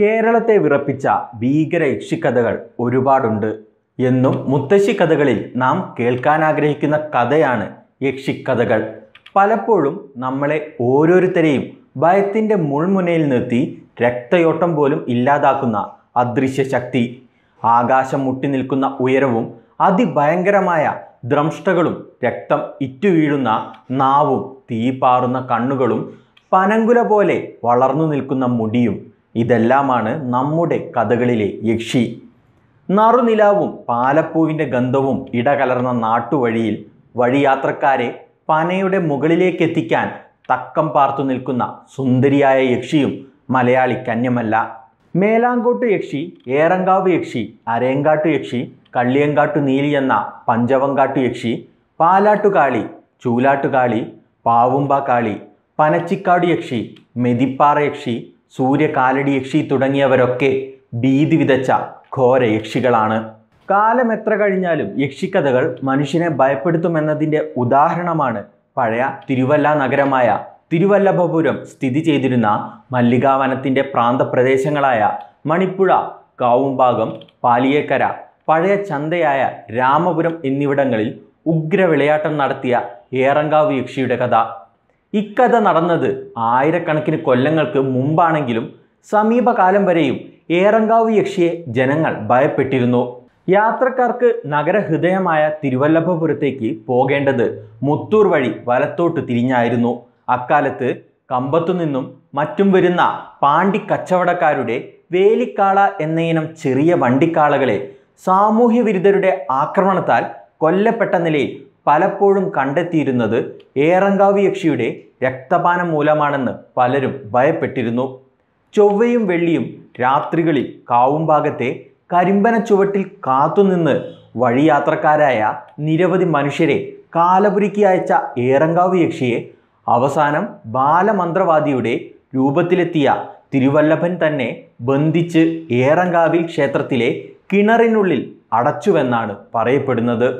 കേരളത്തെ വിറപ്പിച്ച ഭീകര യക്ഷിക്കഥകൾ ഒരുപാടുണ്ട് എന്നും മുത്തശ്ശി കഥകളിൽ നാം കേൾക്കാൻ ആഗ്രഹിക്കുന്ന കഥയാണ് യക്ഷിക്കഥകൾ പലപ്പോഴും നമ്മളെ ഓരോരുത്തരെയും ഭയത്തിൻ്റെ മുൾമുനയിൽ നിർത്തി രക്തയോട്ടം പോലും ഇല്ലാതാക്കുന്ന അദൃശ്യ ശക്തി ആകാശം മുട്ടി നിൽക്കുന്ന ഉയരവും അതിഭയങ്കരമായ ദ്രംഷ്ടകളും രക്തം ഇറ്റുവീഴുന്ന നാവും തീപാറുന്ന കണ്ണുകളും പനങ്കുല പോലെ വളർന്നു നിൽക്കുന്ന മുടിയും ഇതെല്ലാമാണ് നമ്മുടെ കഥകളിലെ യക്ഷി നറുനിലാവും പാലപ്പൂവിൻ്റെ ഗന്ധവും ഇടകലർന്ന നാട്ടുവഴിയിൽ വഴിയാത്രക്കാരെ പനയുടെ മുകളിലേക്കെത്തിക്കാൻ തക്കം പാർത്തു നിൽക്കുന്ന സുന്ദരിയായ യക്ഷിയും മലയാളി കന്യമല്ല മേലാങ്കോട്ട് യക്ഷി ഏറങ്കാവ് യക്ഷി അരയങ്കാട്ട് യക്ഷി കള്ളിയങ്കാട്ടു നീലി എന്ന പഞ്ചവങ്കാട്ടു യക്ഷി പാലാട്ടുകാളി ചൂലാട്ടുകാളി പാവുമ്പ കാളി പനച്ചിക്കാട് യക്ഷി മെതിപ്പാറ യക്ഷി സൂര്യകാലടി യക്ഷി തുടങ്ങിയവരൊക്കെ ഭീതി വിതച്ച ഘോര യക്ഷികളാണ് കാലം എത്ര കഴിഞ്ഞാലും യക്ഷിക്കഥകൾ മനുഷ്യനെ ഭയപ്പെടുത്തുമെന്നതിൻ്റെ ഉദാഹരണമാണ് പഴയ തിരുവല്ല നഗരമായ തിരുവല്ലഭപുരം സ്ഥിതി ചെയ്തിരുന്ന മല്ലികാവനത്തിൻ്റെ പ്രാന്തപ്രദേശങ്ങളായ മണിപ്പുഴ കാവുംഭാഗം പാലിയേക്കര പഴയ ചന്തയായ രാമപുരം എന്നിവിടങ്ങളിൽ ഉഗ്ര വിളയാട്ടം നടത്തിയ ഏറങ്കാവ് യക്ഷിയുടെ കഥ ഇക്കഥ നടന്നത് ആയിരക്കണക്കിന് കൊല്ലങ്ങൾക്ക് മുമ്പാണെങ്കിലും സമീപകാലം വരെയും ഏറങ്കാവ് യക്ഷിയെ ജനങ്ങൾ ഭയപ്പെട്ടിരുന്നു യാത്രക്കാർക്ക് നഗരഹൃദയമായ തിരുവല്ലഭപുരത്തേക്ക് പോകേണ്ടത് മുത്തൂർ വഴി വലത്തോട്ട് തിരിഞ്ഞായിരുന്നു അക്കാലത്ത് കമ്പത്തു നിന്നും മറ്റും വരുന്ന പാണ്ടി കച്ചവടക്കാരുടെ വേലിക്കാള എന്നയിനം ചെറിയ വണ്ടിക്കാളകളെ സാമൂഹ്യ വിരുദ്ധരുടെ ആക്രമണത്താൽ കൊല്ലപ്പെട്ട നിലയിൽ പലപ്പോഴും കണ്ടെത്തിയിരുന്നത് ഏറങ്കാവ് യക്ഷിയുടെ രക്തപാനം മൂലമാണെന്ന് പലരും ഭയപ്പെട്ടിരുന്നു ചൊവ്വയും വെള്ളിയും രാത്രികളിൽ കാവുംഭാഗത്തെ കരിമ്പന ചുവട്ടിൽ കാത്തുനിന്ന് വഴിയാത്രക്കാരായ നിരവധി മനുഷ്യരെ കാലപുരിക്ക് അയച്ച ഏറങ്കാവ് യക്ഷിയെ അവസാനം ബാലമന്ത്രവാദിയുടെ രൂപത്തിലെത്തിയ തിരുവല്ലഭൻ തന്നെ ബന്ധിച്ച് ഏറങ്കാവിൽ ക്ഷേത്രത്തിലെ കിണറിനുള്ളിൽ അടച്ചുവെന്നാണ് പറയപ്പെടുന്നത്